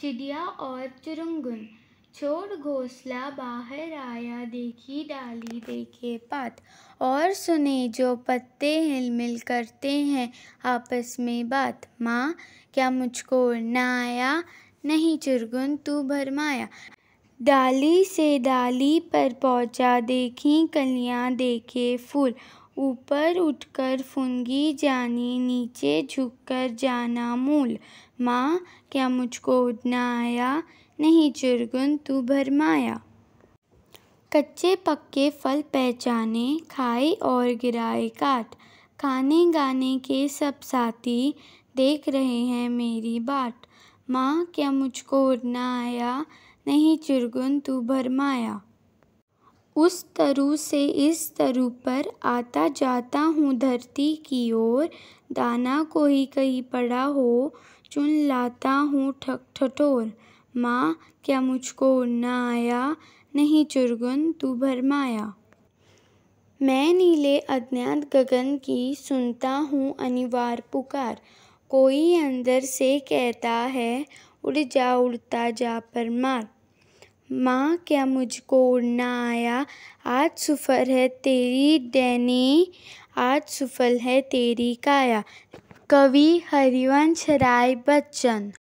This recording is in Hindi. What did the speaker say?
चिड़िया और चुरुंगुन छोड़ घोंसला बाहर आया देखी डाली देखे पात और सुने जो पत्ते हिलमिल करते हैं आपस में बात माँ क्या मुझको उड़ना आया नहीं चुरगुन तू भरमाया डाली से डाली पर पहुँचा देखी कलियाँ देखे फूल ऊपर उठकर फुंगी जानी नीचे झुककर जाना मूल माँ क्या मुझको उठना आया नहीं चुरगुन तू भरमाया कच्चे पक्के फल पहचाने खाए और गिराए काट खाने गाने के सब साथी देख रहे हैं मेरी बात माँ क्या मुझको उड़ना आया नहीं चुरगुन तू भरमाया उस तरु से इस तरु पर आता जाता हूँ धरती की ओर दाना कोई कहीं पड़ा हो चुन लाता हूँ ठक ठठोर माँ क्या मुझको उड़ना आया नहीं चुरगुन तू भरमाया मैं नीले अज्ञात गगन की सुनता हूँ अनिवार पुकार कोई अंदर से कहता है उड़ जा उड़ता जा पर मार माँ क्या मुझको उड़ना आया आज सफल है तेरी डैनी आज सफल है तेरी काया कवि हरिवंश राय बच्चन